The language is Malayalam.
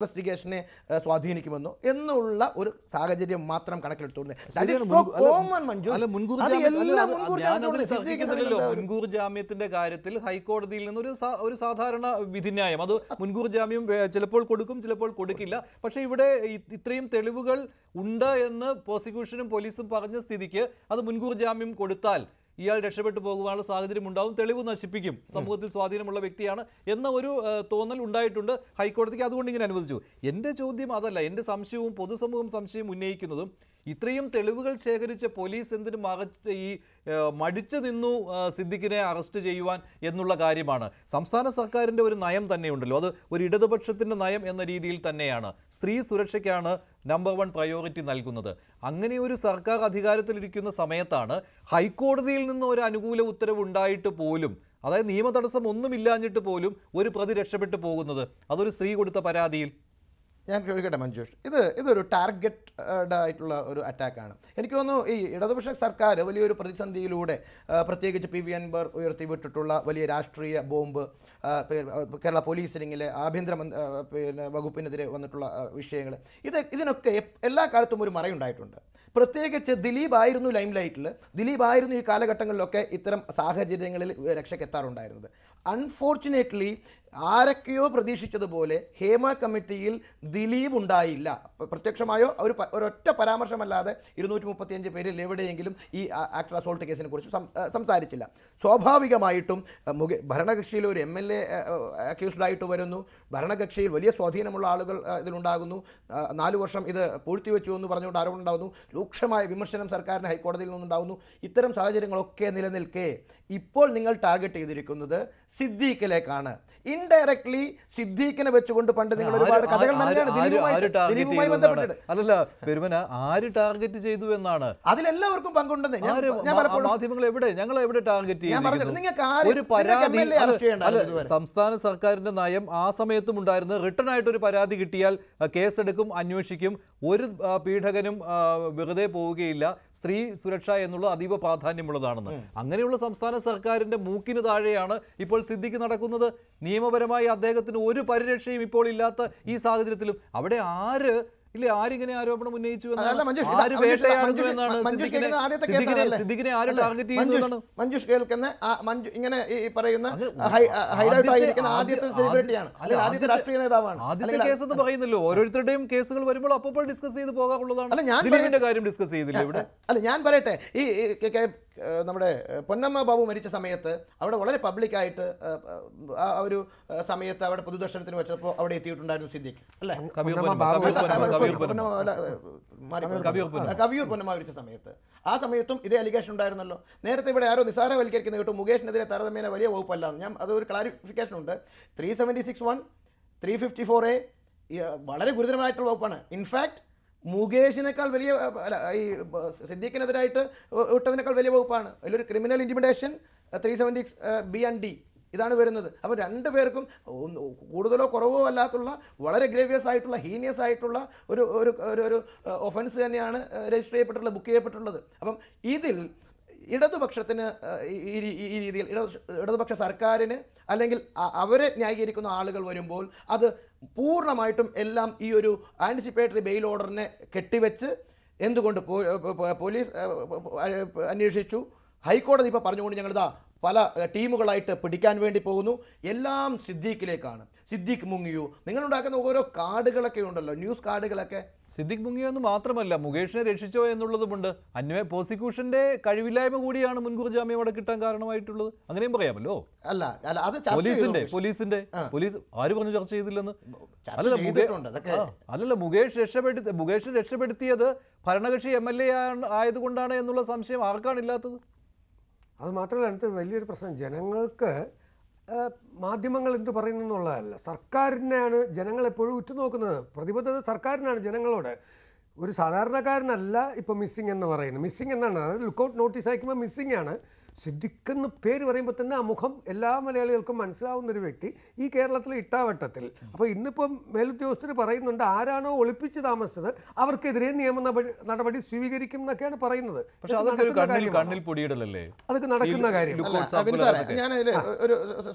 ഇൻവെസ്റ്റിഗേഷനെ സ്വാധീനിക്കുമെന്നോ എന്നുള്ള ഒരു സാഹചര്യം മാത്രം കണക്കിലെടുത്തുകൊണ്ട് മുൻകൂർ ജാമ്യത്തിന്റെ കാര്യത്തിൽ ഹൈക്കോടതിയിൽ നിന്നൊരു ഒരു സാധാരണ വിധിന്യായം അത് മുൻകൂർ ജാമ്യം ചിലപ്പോൾ കൊടുക്കും ചിലപ്പോൾ കൊടുക്കില്ല പക്ഷേ ഇവിടെ ഇത്രയും തെളിവുകൾ ഉണ്ട് എന്ന് പ്രോസിക്യൂഷനും പോലീസും പറഞ്ഞ സ്ഥിതിക്ക് അത് മുൻകൂർ ജാമ്യം കൊടുത്താൽ ഇയാൾ രക്ഷപ്പെട്ടു പോകുവാനുള്ള സാഹചര്യം ഉണ്ടാവും തെളിവ് നശിപ്പിക്കും സമൂഹത്തിൽ സ്വാധീനമുള്ള വ്യക്തിയാണ് എന്ന ഒരു തോന്നൽ ഉണ്ടായിട്ടുണ്ട് ഹൈക്കോടതിക്ക് അതുകൊണ്ട് ഇങ്ങനെ അനുവദിച്ചു എൻ്റെ ചോദ്യം അതല്ല എൻ്റെ സംശയവും പൊതുസമൂഹം സംശയം ഉന്നയിക്കുന്നതും ഇത്രയും തെളിവുകൾ ശേഖരിച്ച പോലീസ് എന്തിനും മറച്ച് ഈ മടിച്ചു നിന്നു സിദ്ദിഖിനെ അറസ്റ്റ് ചെയ്യുവാൻ എന്നുള്ള കാര്യമാണ് സംസ്ഥാന സർക്കാരിൻ്റെ ഒരു നയം തന്നെയുണ്ടല്ലോ അത് ഒരു ഇടതുപക്ഷത്തിൻ്റെ നയം എന്ന രീതിയിൽ തന്നെയാണ് സ്ത്രീ സുരക്ഷയ്ക്കാണ് നമ്പർ വൺ പ്രയോറിറ്റി നൽകുന്നത് അങ്ങനെ ഒരു സർക്കാർ അധികാരത്തിലിരിക്കുന്ന സമയത്താണ് ഹൈക്കോടതിയിൽ നിന്ന് ഒരു അനുകൂല ഉത്തരവ് ഉണ്ടായിട്ട് പോലും അതായത് നിയമ തടസ്സം ഒന്നുമില്ലാഞ്ഞിട്ട് പോലും ഒരു പ്രതി രക്ഷപ്പെട്ടു പോകുന്നത് അതൊരു സ്ത്രീ കൊടുത്ത പരാതിയിൽ ഞാൻ ചോദിക്കട്ടെ മഞ്ജുഷ് ഇത് ഇതൊരു ടാർഗറ്റഡ് ആയിട്ടുള്ള ഒരു അറ്റാക്കാണ് എനിക്ക് തോന്നുന്നു ഈ ഇടതുപക്ഷ സർക്കാർ വലിയൊരു പ്രതിസന്ധിയിലൂടെ പ്രത്യേകിച്ച് പി വി അൻബർ ഉയർത്തിവിട്ടിട്ടുള്ള വലിയ രാഷ്ട്രീയ ബോംബ് കേരള പോലീസിനിങ്ങിലെ ആഭ്യന്തര പിന്നെ വകുപ്പിനെതിരെ വന്നിട്ടുള്ള വിഷയങ്ങൾ ഇത് ഇതിനൊക്കെ എല്ലാ കാലത്തും ഒരു മറയുണ്ടായിട്ടുണ്ട് പ്രത്യേകിച്ച് ദിലീപ് ആയിരുന്നു ലൈം ലൈറ്റിൽ ദിലീപ് ആയിരുന്നു ഈ കാലഘട്ടങ്ങളിലൊക്കെ ഇത്തരം സാഹചര്യങ്ങളിൽ എത്താറുണ്ടായിരുന്നത് അൺഫോർച്ചുനേറ്റ്ലി ആരൊക്കെയോ പ്രതീക്ഷിച്ചതുപോലെ ഹേമ കമ്മിറ്റിയിൽ ദിലീപ് ഉണ്ടായില്ല പ്രത്യക്ഷമായോ ഒരു ഒരൊറ്റ പരാമർശമല്ലാതെ ഇരുന്നൂറ്റി മുപ്പത്തിയഞ്ച് പേരിൽ എവിടെയെങ്കിലും ഈ ആക്ടർ അസോൾട്ട് കേസിനെ കുറിച്ച് സംസാരിച്ചില്ല സ്വാഭാവികമായിട്ടും ഭരണകക്ഷിയിൽ ഒരു എം എൽ എ അക്യൂസ്ഡായിട്ട് വരുന്നു ഭരണകക്ഷിയിൽ വലിയ സ്വാധീനമുള്ള ആളുകൾ ഇതിലുണ്ടാകുന്നു നാല് വർഷം ഇത് പൂഴ്ത്തിവെച്ചു എന്ന് പറഞ്ഞുകൊണ്ട് ആരോപണം ഉണ്ടാകുന്നു രൂക്ഷമായ വിമർശനം സർക്കാരിന് ഹൈക്കോടതിയിൽ നിന്നുണ്ടാകുന്നു ഇത്തരം സാഹചര്യങ്ങളൊക്കെ നിലനിൽക്കേ ഇപ്പോൾ നിങ്ങൾ ടാർഗറ്റ് ചെയ്തിരിക്കുന്നത് സിദ്ദീഖിലേക്കാണ് ഇൻഡയറക്ട്ലി സിദ്ദീഖിനെ വെച്ചുകൊണ്ട് പണ്ട് നിങ്ങൾ ഒരുപാട് കഥകൾ ദിലീപുമായി അല്ലല്ല പെരുമന ആര് ടാർഗറ്റ് ചെയ്തു എന്നാണ് അതിലെല്ലാവർക്കും പങ്കുണ്ടെന്ന് ഞാൻ മാധ്യമങ്ങൾ എവിടെ ഞങ്ങൾ എവിടെ ടാർഗറ്റ് നിങ്ങൾക്ക് ഒരു പരാതി സംസ്ഥാന സർക്കാരിന്റെ നയം ആ സമയത്തും ഉണ്ടായിരുന്നു റിട്ടേൺ ആയിട്ട് ഒരു പരാതി കിട്ടിയാൽ കേസെടുക്കും അന്വേഷിക്കും ഒരു പീഡകനും വെറുതെ പോവുകയില്ല സ്ത്രീ സുരക്ഷ എന്നുള്ളത് അതീവ പ്രാധാന്യമുള്ളതാണെന്ന് അങ്ങനെയുള്ള സംസ്ഥാന സർക്കാരിന്റെ മൂക്കിന് താഴെയാണ് ഇപ്പോൾ സിദ്ധിക്ക് നടക്കുന്നത് നിയമപരമായി അദ്ദേഹത്തിന് ഒരു പരിരക്ഷയും ഇപ്പോൾ ഇല്ലാത്ത ഈ സാഹചര്യത്തിലും അവിടെ ആര് ഇല്ല ആരിങ്ങനെ ആരോപണം ഉന്നയിച്ചു സിദ്ദിഖിനെ ആര് ടാർഗറ്റ് ചെയ്യുന്നതാണ് മഞ്ജുഷ് കേൾക്കുന്ന മഞ്ജു ഇങ്ങനെ ഈ പറയുന്ന ഹൈലൈറ്റ് ആയിരിക്കുന്ന ആദ്യത്തെ ആദ്യത്തെ രാഷ്ട്രീയ നേതാവാണ് ആദ്യത്തെ കേസ് എന്ന് പറയുന്നല്ലോ ഓരോരുത്തരുടെയും കേസുകൾ വരുമ്പോൾ അപ്പോൾ ഡിസ്കസ് ചെയ്ത് പോകാനുള്ളതാണ് അല്ല ഞാൻ കാര്യം ഡിസ്കസ് ചെയ്തില്ല ഇവിടെ അല്ല ഞാൻ പറയട്ടെ ഈ നമ്മുടെ പൊന്നമ്മ ബാബു മരിച്ച സമയത്ത് അവിടെ വളരെ പബ്ലിക്കായിട്ട് ആ ഒരു സമയത്ത് അവിടെ പൊതുദർശനത്തിന് വെച്ചപ്പോൾ അവിടെ എത്തിയിട്ടുണ്ടായിരുന്നു സിദ്ദിഖ് അല്ലേ കവിയൂർ പൊന്നമ്മ മരിച്ച സമയത്ത് ആ സമയത്തും ഇതേ അലിഗേഷൻ ഉണ്ടായിരുന്നല്ലോ നേരത്തെ ഇവിടെ ആരോ നിസാരവൽക്കരിക്കുന്ന കേട്ടു മുകേഷിനെതിരെ താരതമ്യേന വലിയ വകുപ്പല്ല ഞാൻ അതൊരു ക്ലാരിഫിക്കേഷൻ ഉണ്ട് three seventy six one three fifty four A വളരെ ഗുരുതരമായിട്ടുള്ള വകുപ്പാണ് ഇൻഫാക്ട് മുകേഷിനേക്കാൾ വലിയ അല്ല ഈ സിദ്ദീഖിനെതിരായിട്ട് വിട്ടതിനേക്കാൾ വലിയ വകുപ്പാണ് അതിലൊരു criminal intimidation three seventy B and D ഇതാണ് വരുന്നത് അപ്പോൾ രണ്ട് പേർക്കും കൂടുതലോ കുറവോ അല്ലാത്തുള്ള വളരെ ഗ്രേവിയസ് ആയിട്ടുള്ള ഹീനിയസ് ആയിട്ടുള്ള ഒരു ഒരു ഒരു ഒഫൻസ് തന്നെയാണ് രജിസ്റ്റർ ചെയ്യപ്പെട്ടിട്ടുള്ളത് ബുക്ക് ചെയ്യപ്പെട്ടിട്ടുള്ളത് അപ്പം ഇതിൽ ഇടതുപക്ഷത്തിന് ഈ രീതിയിൽ ഇടതുപക്ഷ സർക്കാരിന് അല്ലെങ്കിൽ അവരെ ന്യായീകരിക്കുന്ന ആളുകൾ വരുമ്പോൾ അത് പൂർണ്ണമായിട്ടും എല്ലാം ഈ ഒരു ആൻറ്റിസിപ്പേറ്ററി ബെയിൽ ഓർഡറിനെ കെട്ടിവെച്ച് എന്തുകൊണ്ട് പോലീസ് അന്വേഷിച്ചു ഹൈക്കോടതി ഇപ്പോൾ പറഞ്ഞുകൊണ്ട് ഞങ്ങളിതാ പല ടീമുകളായിട്ട് പിടിക്കാൻ വേണ്ടി പോകുന്നു എല്ലാം സിദ്ദീഖിലേക്കാണ് സിദ്ദീഖ് മുങ്ങിയു നിങ്ങളുണ്ടാക്കുന്ന ഓരോ കാർഡുകളൊക്കെ ഉണ്ടല്ലോ ന്യൂസ് കാർഡുകളൊക്കെ സിദ്ദിഖ് മുങ്ങിയോ എന്ന് മാത്രമല്ല മുകേഷിനെ രക്ഷിച്ചോ എന്നുള്ളതുമുണ്ട് അന്വേ പ്രോസിക്യൂഷന്റെ കഴിവില്ലായ്മ കൂടിയാണ് മുൻകൂർ ജാമ്യം അവിടെ കിട്ടാൻ കാരണമായിട്ടുള്ളത് അങ്ങനെയും പറയാമല്ലോ അല്ല അല്ല അത് പോലീസിന്റെ പോലീസിന്റെ പോലീസ് ആര് പറഞ്ഞു ചർച്ച ചെയ്തില്ലെന്ന് അല്ലല്ല മുകേഷ് രക്ഷപ്പെടു മുകേഷ് രക്ഷപ്പെടുത്തിയത് ഭരണകക്ഷി എം എൽ എ ആയതുകൊണ്ടാണ് എന്നുള്ള സംശയം ആർക്കാണില്ലാത്തത് അത് മാത്രമല്ല അടുത്തൊരു വലിയൊരു പ്രശ്നം ജനങ്ങൾക്ക് മാധ്യമങ്ങൾ എന്ത് പറയുന്നു എന്നുള്ളതല്ല സർക്കാരിനെയാണ് ജനങ്ങളെപ്പോഴും ഉറ്റുനോക്കുന്നത് പ്രതിബദ്ധത സർക്കാരിനാണ് ജനങ്ങളോട് ഒരു സാധാരണക്കാരനല്ല ഇപ്പോൾ മിസ്സിംഗ് എന്ന് പറയുന്നത് മിസ്സിംഗ് എന്നാണ് അത് ലുക്കൗട്ട് നോട്ടീസ് അയക്കുമ്പോൾ മിസ്സിംഗ് ആണ് സിദ്ദിഖ് എന്ന് പേര് പറയുമ്പോൾ തന്നെ ആ മുഖം എല്ലാ മലയാളികൾക്കും മനസ്സിലാവുന്ന ഒരു വ്യക്തി ഈ കേരളത്തിലെ ഇട്ടാവട്ടത്തിൽ അപ്പോൾ ഇന്നിപ്പം മേലുദ്യോഗസ്ഥർ പറയുന്നുണ്ട് ആരാണോ ഒളിപ്പിച്ച് താമസിച്ചത് അവർക്കെതിരെ നിയമ നടപടി സ്വീകരിക്കും എന്നൊക്കെയാണ് പറയുന്നത് പക്ഷേ അതൊക്കെ നടക്കുന്ന കാര്യം അതൊക്കെ നടക്കുന്ന കാര്യം ഞാൻ ഒരു